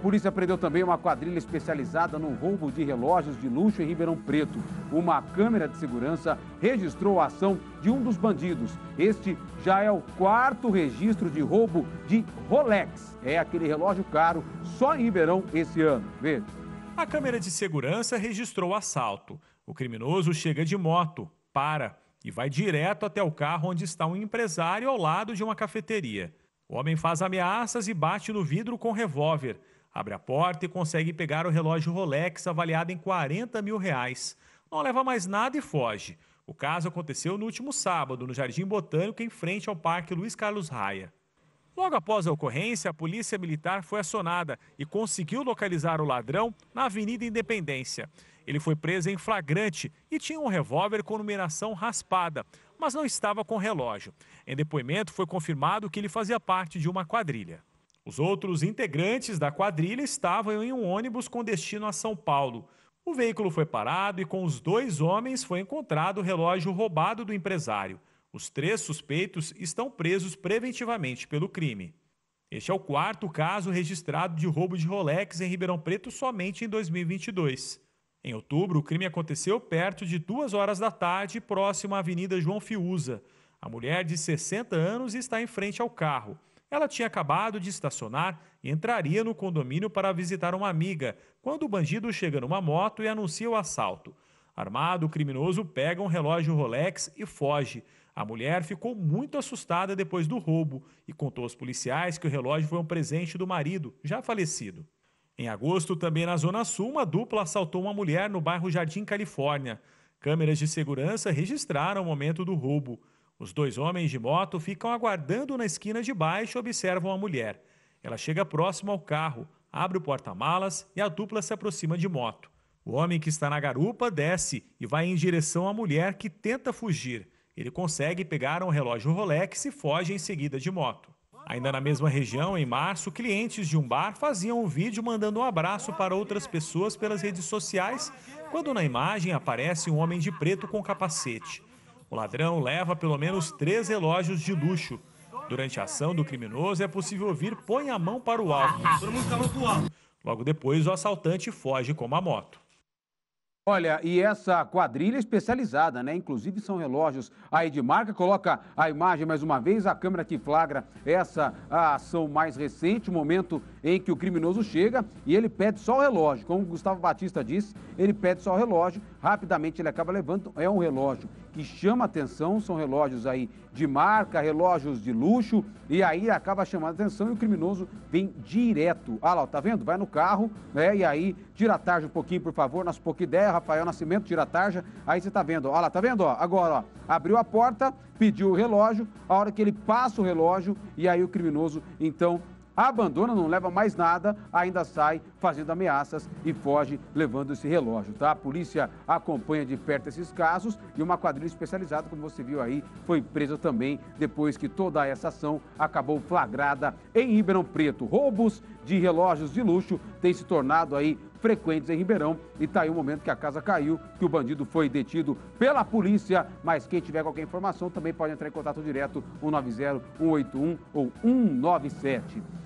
A polícia prendeu também uma quadrilha especializada no roubo de relógios de luxo em Ribeirão Preto. Uma câmera de segurança registrou a ação de um dos bandidos. Este já é o quarto registro de roubo de Rolex. É aquele relógio caro só em Ribeirão esse ano. Veja. A câmera de segurança registrou o assalto. O criminoso chega de moto, para e vai direto até o carro onde está um empresário ao lado de uma cafeteria. O homem faz ameaças e bate no vidro com revólver. Abre a porta e consegue pegar o relógio Rolex avaliado em 40 mil reais. Não leva mais nada e foge. O caso aconteceu no último sábado, no Jardim Botânico, em frente ao Parque Luiz Carlos Raia. Logo após a ocorrência, a polícia militar foi acionada e conseguiu localizar o ladrão na Avenida Independência. Ele foi preso em flagrante e tinha um revólver com numeração raspada, mas não estava com relógio. Em depoimento, foi confirmado que ele fazia parte de uma quadrilha. Os outros integrantes da quadrilha estavam em um ônibus com destino a São Paulo. O veículo foi parado e com os dois homens foi encontrado o relógio roubado do empresário. Os três suspeitos estão presos preventivamente pelo crime. Este é o quarto caso registrado de roubo de Rolex em Ribeirão Preto somente em 2022. Em outubro, o crime aconteceu perto de duas horas da tarde, próximo à Avenida João Fiuza. A mulher de 60 anos está em frente ao carro. Ela tinha acabado de estacionar e entraria no condomínio para visitar uma amiga, quando o bandido chega numa moto e anuncia o assalto. Armado, o criminoso pega um relógio Rolex e foge. A mulher ficou muito assustada depois do roubo e contou aos policiais que o relógio foi um presente do marido, já falecido. Em agosto, também na Zona Sul, uma dupla assaltou uma mulher no bairro Jardim Califórnia. Câmeras de segurança registraram o momento do roubo. Os dois homens de moto ficam aguardando na esquina de baixo e observam a mulher. Ela chega próximo ao carro, abre o porta-malas e a dupla se aproxima de moto. O homem que está na garupa desce e vai em direção à mulher que tenta fugir. Ele consegue pegar um relógio Rolex e foge em seguida de moto. Ainda na mesma região, em março, clientes de um bar faziam um vídeo mandando um abraço para outras pessoas pelas redes sociais, quando na imagem aparece um homem de preto com capacete. O ladrão leva pelo menos três relógios de luxo. Durante a ação do criminoso, é possível ouvir põe a mão para o alto. Logo depois, o assaltante foge com a moto. Olha, e essa quadrilha especializada, né? Inclusive são relógios aí de marca. Coloca a imagem mais uma vez, a câmera que flagra essa ação mais recente, o momento em que o criminoso chega e ele pede só o relógio. Como o Gustavo Batista disse, ele pede só o relógio, rapidamente ele acaba levando. É um relógio que chama atenção, são relógios aí de marca, relógios de luxo, e aí acaba chamando atenção e o criminoso vem direto. Ah lá, tá vendo? Vai no carro, né? E aí Tira a tarja um pouquinho, por favor. Nosso Poquideia, Rafael Nascimento, tira a tarja. Aí você tá vendo, olha lá, tá vendo? Ó, agora, ó, abriu a porta, pediu o relógio. A hora que ele passa o relógio, e aí o criminoso, então, abandona, não leva mais nada, ainda sai fazendo ameaças e foge levando esse relógio, tá? A polícia acompanha de perto esses casos e uma quadrilha especializada, como você viu aí, foi presa também depois que toda essa ação acabou flagrada em Ribeirão Preto. Roubos de relógios de luxo têm se tornado aí frequentes em Ribeirão. E tá aí o um momento que a casa caiu, que o bandido foi detido pela polícia. Mas quem tiver qualquer informação também pode entrar em contato direto 190, 181 ou 197.